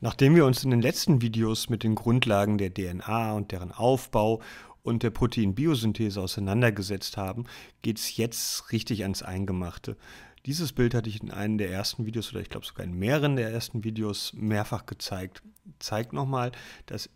Nachdem wir uns in den letzten Videos mit den Grundlagen der DNA und deren Aufbau und der Proteinbiosynthese auseinandergesetzt haben, geht es jetzt richtig ans Eingemachte. Dieses Bild hatte ich in einem der ersten Videos oder ich glaube sogar in mehreren der ersten Videos mehrfach gezeigt. Zeigt nochmal, dass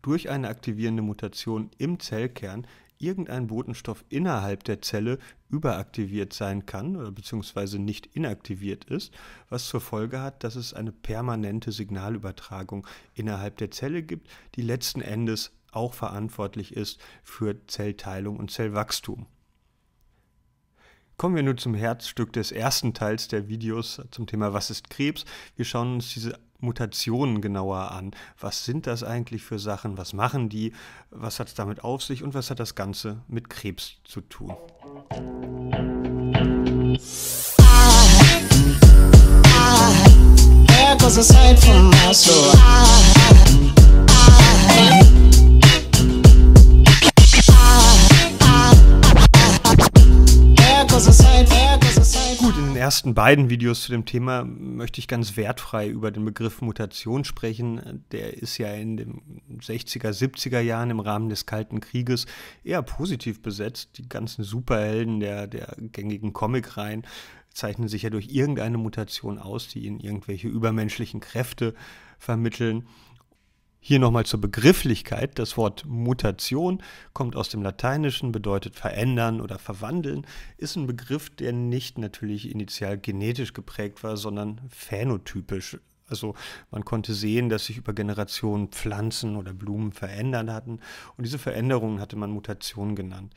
durch eine aktivierende Mutation im Zellkern irgendein Botenstoff innerhalb der Zelle überaktiviert sein kann oder beziehungsweise nicht inaktiviert ist, was zur Folge hat, dass es eine permanente Signalübertragung innerhalb der Zelle gibt, die letzten Endes auch verantwortlich ist für Zellteilung und Zellwachstum. Kommen wir nun zum Herzstück des ersten Teils der Videos zum Thema Was ist Krebs? Wir schauen uns diese Mutationen genauer an. Was sind das eigentlich für Sachen? Was machen die? Was hat es damit auf sich? Und was hat das Ganze mit Krebs zu tun? I, ah, ah, ah. I, ersten beiden Videos zu dem Thema möchte ich ganz wertfrei über den Begriff Mutation sprechen. Der ist ja in den 60er, 70er Jahren im Rahmen des Kalten Krieges eher positiv besetzt. Die ganzen Superhelden der, der gängigen Comicreihen zeichnen sich ja durch irgendeine Mutation aus, die ihnen irgendwelche übermenschlichen Kräfte vermitteln. Hier nochmal zur Begrifflichkeit. Das Wort Mutation kommt aus dem Lateinischen, bedeutet verändern oder verwandeln, ist ein Begriff, der nicht natürlich initial genetisch geprägt war, sondern phänotypisch. Also man konnte sehen, dass sich über Generationen Pflanzen oder Blumen verändert hatten und diese Veränderungen hatte man Mutation genannt.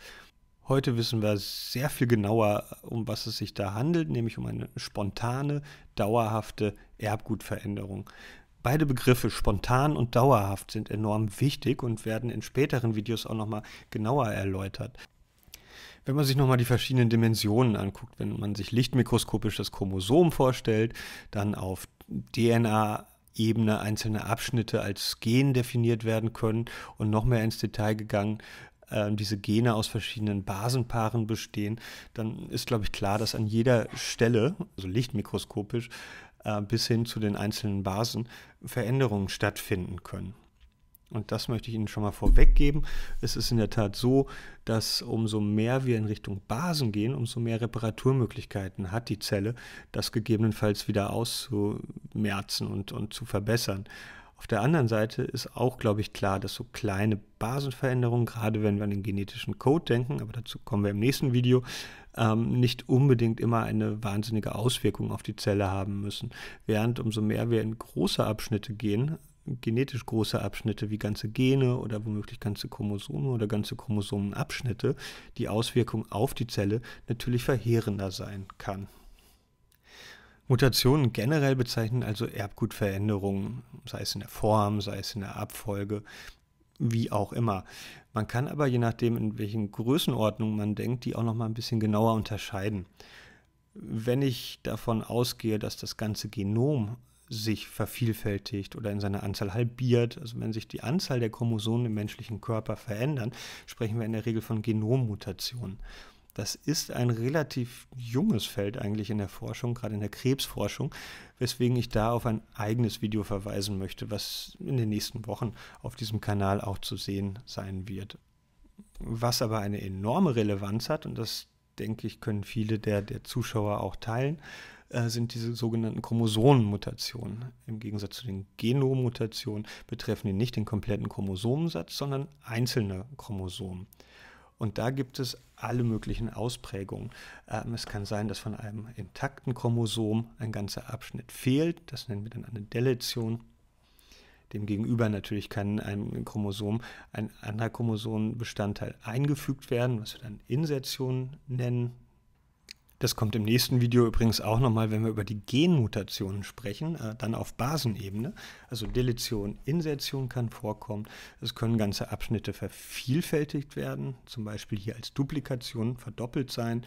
Heute wissen wir sehr viel genauer, um was es sich da handelt, nämlich um eine spontane, dauerhafte Erbgutveränderung. Beide Begriffe spontan und dauerhaft sind enorm wichtig und werden in späteren Videos auch nochmal genauer erläutert. Wenn man sich nochmal die verschiedenen Dimensionen anguckt, wenn man sich lichtmikroskopisch das Chromosom vorstellt, dann auf DNA Ebene einzelne Abschnitte als Gen definiert werden können und noch mehr ins Detail gegangen, äh, diese Gene aus verschiedenen Basenpaaren bestehen, dann ist, glaube ich, klar, dass an jeder Stelle, also lichtmikroskopisch, äh, bis hin zu den einzelnen Basen Veränderungen stattfinden können. Und das möchte ich Ihnen schon mal vorweggeben. Es ist in der Tat so, dass umso mehr wir in Richtung Basen gehen, umso mehr Reparaturmöglichkeiten hat die Zelle, das gegebenenfalls wieder auszumerzen und, und zu verbessern. Auf der anderen Seite ist auch, glaube ich, klar, dass so kleine Basenveränderungen, gerade wenn wir an den genetischen Code denken, aber dazu kommen wir im nächsten Video, ähm, nicht unbedingt immer eine wahnsinnige Auswirkung auf die Zelle haben müssen. Während umso mehr wir in große Abschnitte gehen, genetisch große Abschnitte wie ganze Gene oder womöglich ganze Chromosomen oder ganze Chromosomenabschnitte, die Auswirkung auf die Zelle natürlich verheerender sein kann. Mutationen generell bezeichnen also Erbgutveränderungen, sei es in der Form, sei es in der Abfolge, wie auch immer. Man kann aber je nachdem, in welchen Größenordnungen man denkt, die auch noch mal ein bisschen genauer unterscheiden. Wenn ich davon ausgehe, dass das ganze Genom sich vervielfältigt oder in seiner Anzahl halbiert, also wenn sich die Anzahl der Chromosomen im menschlichen Körper verändern, sprechen wir in der Regel von Genommutationen. Das ist ein relativ junges Feld eigentlich in der Forschung, gerade in der Krebsforschung, weswegen ich da auf ein eigenes Video verweisen möchte, was in den nächsten Wochen auf diesem Kanal auch zu sehen sein wird. Was aber eine enorme Relevanz hat, und das denke ich, können viele der, der Zuschauer auch teilen, äh, sind diese sogenannten Chromosomenmutationen. Im Gegensatz zu den Genommutationen betreffen die nicht den kompletten Chromosomensatz, sondern einzelne Chromosomen. Und da gibt es alle möglichen Ausprägungen. Ähm, es kann sein, dass von einem intakten Chromosom ein ganzer Abschnitt fehlt. Das nennen wir dann eine Deletion. Demgegenüber natürlich kann einem Chromosom ein anderer Chromosomenbestandteil eingefügt werden, was wir dann Insertion nennen. Das kommt im nächsten Video übrigens auch nochmal, wenn wir über die Genmutationen sprechen, äh, dann auf Basenebene. Also Deletion, Insertion kann vorkommen. Es können ganze Abschnitte vervielfältigt werden, zum Beispiel hier als Duplikation verdoppelt sein.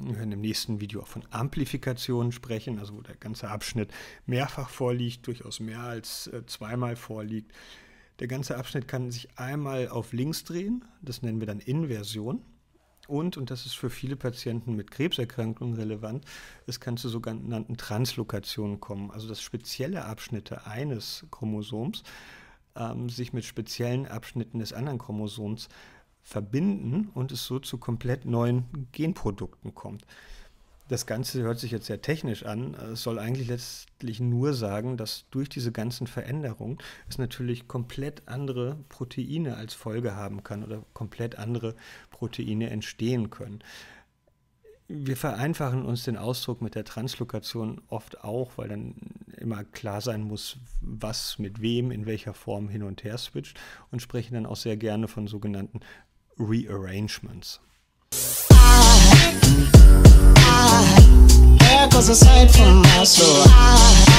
Wir werden im nächsten Video auch von Amplifikationen sprechen, also wo der ganze Abschnitt mehrfach vorliegt, durchaus mehr als äh, zweimal vorliegt. Der ganze Abschnitt kann sich einmal auf links drehen, das nennen wir dann Inversion. Und, und das ist für viele Patienten mit Krebserkrankungen relevant, es kann zu sogenannten Translokationen kommen, also dass spezielle Abschnitte eines Chromosoms ähm, sich mit speziellen Abschnitten des anderen Chromosoms verbinden und es so zu komplett neuen Genprodukten kommt. Das Ganze hört sich jetzt sehr technisch an. Es soll eigentlich letztlich nur sagen, dass durch diese ganzen Veränderungen es natürlich komplett andere Proteine als Folge haben kann oder komplett andere Proteine entstehen können. Wir vereinfachen uns den Ausdruck mit der Translokation oft auch, weil dann immer klar sein muss, was mit wem in welcher Form hin und her switcht und sprechen dann auch sehr gerne von sogenannten Rearrangements. I, there goes a from my soul.